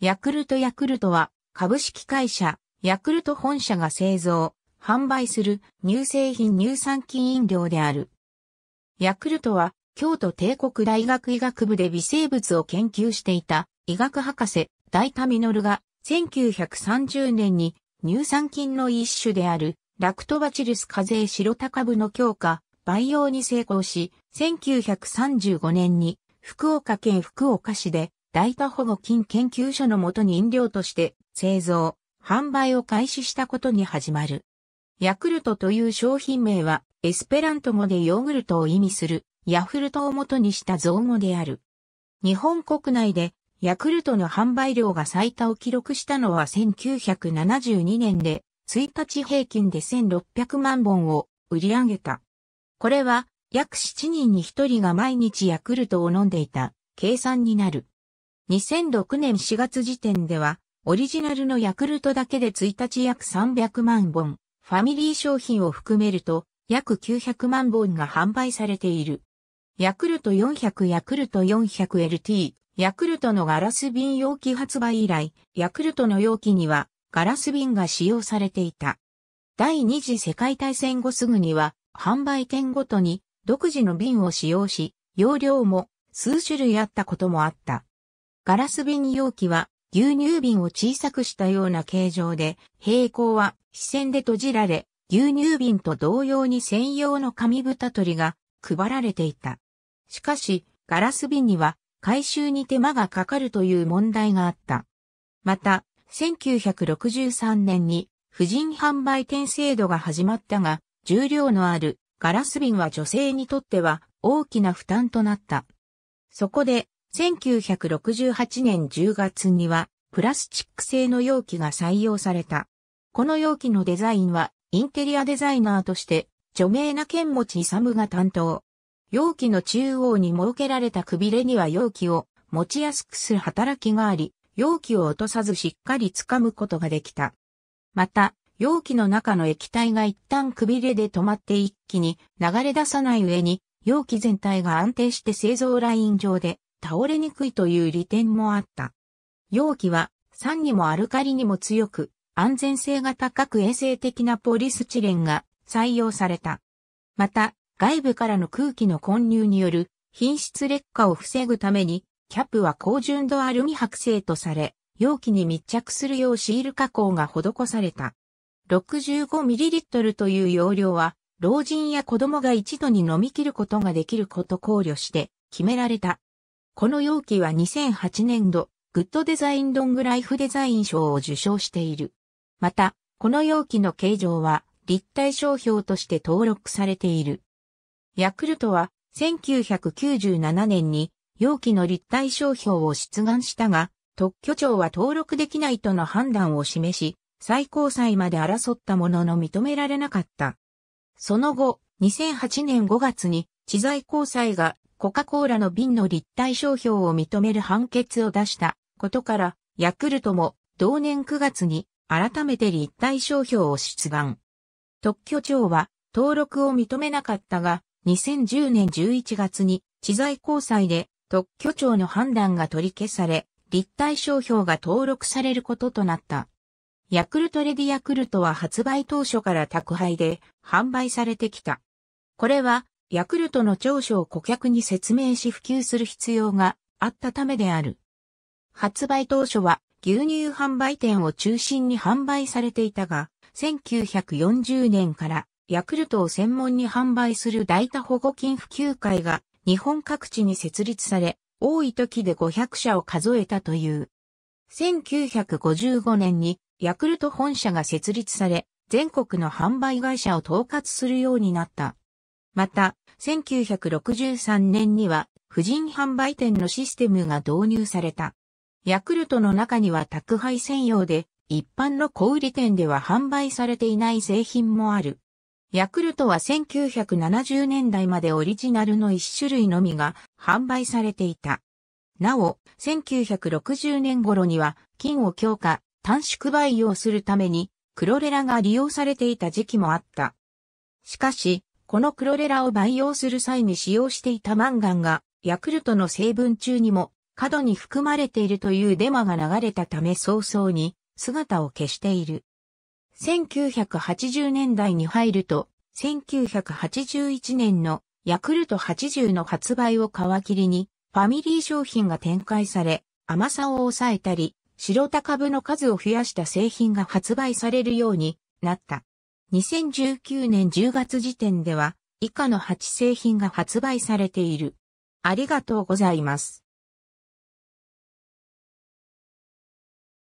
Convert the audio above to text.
ヤクルトヤクルトは株式会社ヤクルト本社が製造、販売する乳製品乳酸菌飲料である。ヤクルトは京都帝国大学医学部で微生物を研究していた医学博士大田実が1930年に乳酸菌の一種であるラクトバチルス課税白タ株の強化、培養に成功し、1935年に福岡県福岡市で大多保護菌研究所のもとに飲料として製造、販売を開始したことに始まる。ヤクルトという商品名は、エスペラント語でヨーグルトを意味する、ヤフルトを元にした造語である。日本国内で、ヤクルトの販売量が最多を記録したのは1972年で、1日平均で1600万本を売り上げた。これは、約7人に1人が毎日ヤクルトを飲んでいた計算になる。2006年4月時点では、オリジナルのヤクルトだけで1日約300万本、ファミリー商品を含めると約900万本が販売されている。ヤクルト400ヤクルト 400LT、ヤクルトのガラス瓶容器発売以来、ヤクルトの容器にはガラス瓶が使用されていた。第二次世界大戦後すぐには、販売店ごとに独自の瓶を使用し、容量も数種類あったこともあった。ガラス瓶容器は牛乳瓶を小さくしたような形状で、平行は視線で閉じられ、牛乳瓶と同様に専用の紙蓋取りが配られていた。しかし、ガラス瓶には回収に手間がかかるという問題があった。また、1963年に婦人販売店制度が始まったが、重量のあるガラス瓶は女性にとっては大きな負担となった。そこで1968年10月には、プラスチック製の容器が採用された。この容器のデザインは、インテリアデザイナーとして、著名な剣持勇が担当。容器の中央に設けられたくびれには容器を持ちやすくする働きがあり、容器を落とさずしっかり掴むことができた。また、容器の中の液体が一旦くびれで止まって一気に流れ出さない上に、容器全体が安定して製造ライン上で倒れにくいという利点もあった。容器は酸にもアルカリにも強く、安全性が高く衛生的なポリスチレンが採用された。また、外部からの空気の混入による品質劣化を防ぐために、キャップは高純度アルミ剥製とされ、容器に密着するようシール加工が施された。65ml という容量は、老人や子供が一度に飲み切ることができること考慮して決められた。この容器は2008年度、グッドデザインロングライフデザイン賞を受賞している。また、この容器の形状は立体商標として登録されている。ヤクルトは1997年に容器の立体商標を出願したが、特許庁は登録できないとの判断を示し、最高裁まで争ったものの認められなかった。その後、2008年5月に知財高裁がコカ・コーラの瓶の立体商標を認める判決を出したことから、ヤクルトも同年9月に改めて立体商標を出願。特許庁は登録を認めなかったが、2010年11月に知財交際で特許庁の判断が取り消され、立体商標が登録されることとなった。ヤクルトレディヤクルトは発売当初から宅配で販売されてきた。これはヤクルトの長所を顧客に説明し普及する必要があったためである。発売当初は牛乳販売店を中心に販売されていたが、1940年からヤクルトを専門に販売する大多保護金普及会が日本各地に設立され、多い時で500社を数えたという。1955年にヤクルト本社が設立され、全国の販売会社を統括するようになった。また、1963年には、婦人販売店のシステムが導入された。ヤクルトの中には宅配専用で、一般の小売店では販売されていない製品もある。ヤクルトは1970年代までオリジナルの一種類のみが販売されていた。なお、1960年頃には、金を強化、短縮培養するために、クロレラが利用されていた時期もあった。しかし、このクロレラを培養する際に使用していたマンガンが、ヤクルトの成分中にも過度に含まれているというデマが流れたため早々に姿を消している。1980年代に入ると、1981年のヤクルト80の発売を皮切りに、ファミリー商品が展開され、甘さを抑えたり、白高部の数を増やした製品が発売されるようになった。2019年10月時点では以下の8製品が発売されている。ありがとうございます。